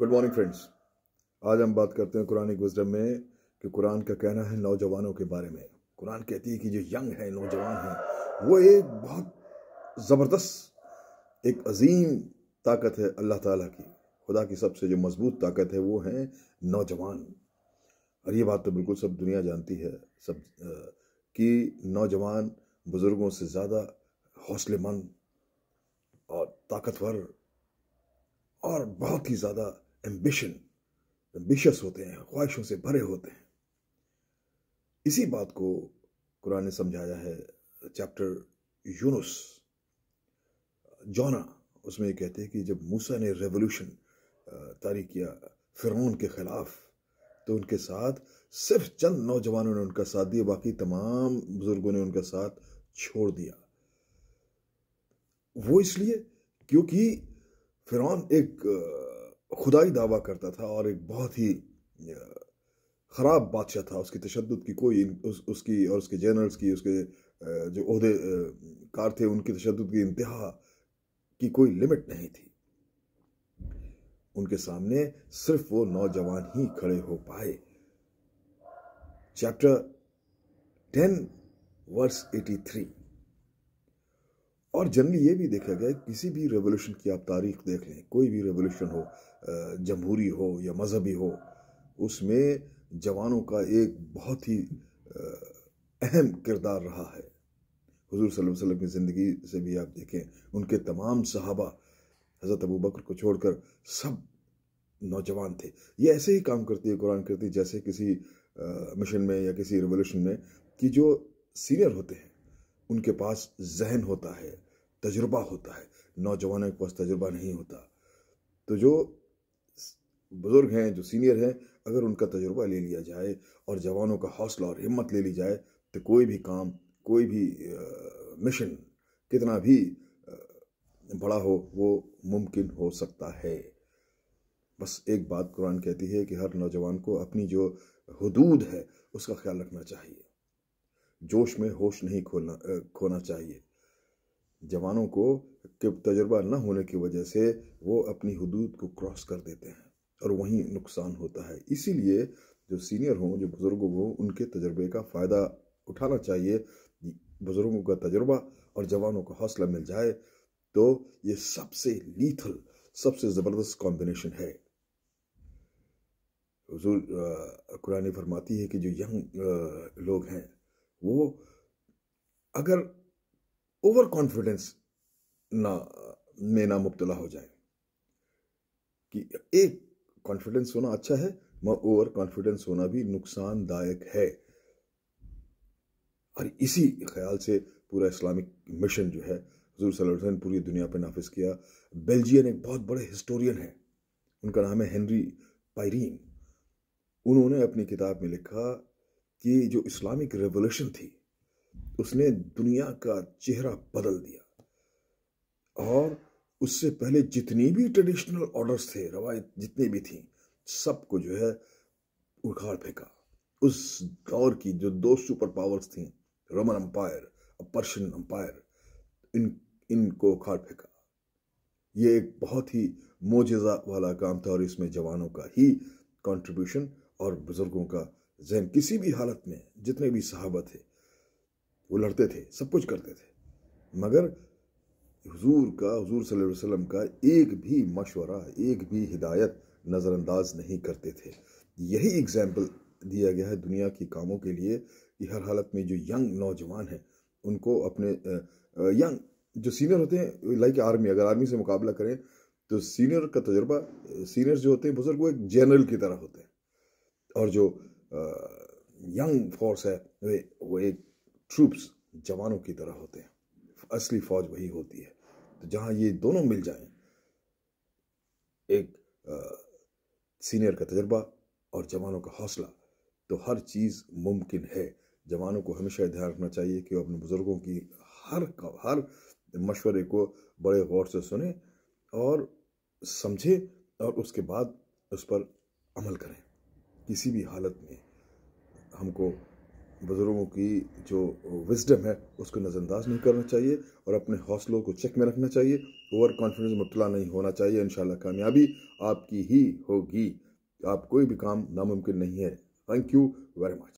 good morning friends آج ہم بات کرتے ہیں قرآن وزڈم میں کہ قرآن کا کہنا ہے نوجوانوں کے بارے میں قرآن کہتی ہے کہ جو ینگ ہیں نوجوان ہیں وہ ایک بہت زبردست ایک عظیم طاقت ہے اللہ تعالیٰ کی خدا کی سب سے جو مضبوط طاقت ہے وہ ہیں نوجوان اور یہ بات تو بالکل سب دنیا جانتی ہے سب کہ نوجوان بزرگوں سے زیادہ حوصلے مند اور طاقتور اور بہت ہی زیادہ ایمبیشن ایمبیشس ہوتے ہیں خواہشوں سے بھرے ہوتے ہیں اسی بات کو قرآن نے سمجھایا ہے چیپٹر یونس جونا اس میں یہ کہتے ہیں کہ جب موسا نے ریولوشن تاریخ کیا فرعون کے خلاف تو ان کے ساتھ صرف چند نوجوانوں نے ان کا ساتھ دیا باقی تمام بزرگوں نے ان کا ساتھ چھوڑ دیا وہ اس لیے کیونکہ فرعون ایک خدائی دعویٰ کرتا تھا اور ایک بہت ہی خراب بادشاہ تھا اس کی تشدد کی کوئی اس کی اور اس کے کی اس کے جو عہدے کار تھے ان کی تشدد کی انتہا کی کوئی لمٹ نہیں تھی ان کے سامنے صرف وہ نوجوان ہی کھڑے ہو پائے chapter ten verse eighty three اور جنرلی یہ بھی دیکھا گیا کسی بھی ریولیوشن کی آپ تاریخ دیکھ لیں کوئی بھی ریولیوشن ہو جمہوری ہو یا مذہبی ہو اس میں جوانوں کا ایک بہت ہی اہم کردار رہا ہے حضور صلی اللہ علیہ وسلم کی زندگی سے بھی آپ دیکھیں ان کے تمام صحابہ حضرت ابو بکر کو چھوڑ کر سب نوجوان تھے یہ ایسے ہی کام کرتی ہے قرآن کرتی ہے جیسے کسی مشن میں یا کسی ریولیوشن میں کہ جو سینئر ہوتے ہیں ان کے پاس ذہن ہوتا ہے تجربہ ہوتا ہے نوجوانوں کے پاس تجربہ نہیں ہوتا تو جو بزرگ ہیں جو سینئر ہیں اگر ان کا تجربہ لے لیا جائے اور جوانوں کا حوصلہ اور ہمت لے لی جائے تو کوئی بھی کام کوئی بھی مشن کتنا بھی بڑا ہو وہ ممکن ہو سکتا ہے بس ایک بات قرآن کہتی ہے کہ ہر نوجوان کو اپنی جو حدود ہے اس کا خیال رکھنا چاہیے جوش میں ہوش نہیں کھولنا کھونا چاہیے جوانوں کو تجربہ نہ ہونے کی وجہ سے وہ اپنی حدود کو کراس کر دیتے ہیں اور وہیں نقصان ہوتا ہے اسی لیے جو سینئر ہوں جو بزرگوں ہوں ان کے تجربے کا فائدہ اٹھانا چاہیے بزرگوں کا تجربہ اور جوانوں کا حوصلہ مل جائے تو یہ سب سے لیتھل سب سے زبردست کمبینیشن ہے حضور قرآن فرماتی ہے کہ جو ینگ لوگ ہیں وہ اگر اوور کانفیڈنس نہ میں نہ مبتلا ہو جائیں کہ ایک کانفیڈنس ہونا اچھا ہے مگر اوور کانفیڈنس ہونا بھی نقصان دائک ہے اور اسی خیال سے پورا اسلامک مشن جو ہے حضور صلی اللہ علیہ وسلم پوری دنیا پہ نافذ کیا بیلجین ایک بہت بڑے ہسٹورین ہے ان کا نام ہے ہنری پائرین انہوں نے اپنی کتاب میں لکھا کہ جو اسلامک ریولیوشن تھی اس نے دنیا کا چہرہ بدل دیا اور اس سے پہلے جتنی بھی ٹریڈیشنل آرڈرز تھے روایت جتنی بھی تھیں سب کو جو ہے اکھاڑ پھینکا اس دور کی جو دو سپر پاورز تھیں رومن امپائر پرشین امپائر ان ان کو اکھاڑ پھینکا یہ ایک بہت ہی موجزہ والا کام تھا اور اس میں جوانوں کا ہی کنٹریبیوشن اور بزرگوں کا ذہن کسی بھی حالت میں جتنے بھی صحابہ تھے وہ لڑتے تھے سب کچھ کرتے تھے مگر حضور کا حضور صلی اللہ علیہ وسلم کا ایک بھی مشورہ ایک بھی ہدایت نظر انداز نہیں کرتے تھے یہی اگزامپل دیا گیا ہے دنیا کی کاموں کے لیے کہ ہر حالت میں جو ینگ نوجوان ہیں ان کو اپنے ینگ جو سینئر ہوتے ہیں لائک آرمی اگر آرمی سے مقابلہ کریں تو سینئر کا تجربہ سینئر جو ہوتے ہیں بزرگ وہ ایک جنرل کی طرح ہوتے ہیں اور جو ینگ فورس ہے وہ ایک ٹروپس جوانوں کی طرح ہوتے ہیں اصلی فوج وہی ہوتی ہے تو جہاں یہ دونوں مل جائیں ایک سینئر کا تجربہ اور جوانوں کا حوصلہ تو ہر چیز ممکن ہے جوانوں کو ہمیشہ دھیان رکھنا چاہیے کہ وہ اپنے بزرگوں کی ہر ہر مشورے کو بڑے غور سے سنیں اور سمجھیں اور اس کے بعد اس پر عمل کریں کسی بھی حالت میں ہم کو بزرگوں کی جو وزڈم ہے اس کو نظر انداز نہیں کرنا چاہیے اور اپنے حوصلوں کو چیک میں رکھنا چاہیے اوور کانفیڈنس مبتلا نہیں ہونا چاہیے انشاءاللہ کامیابی آپ کی ہی ہوگی آپ کوئی بھی کام ناممکن نہیں ہے تھینک یو ویری مچ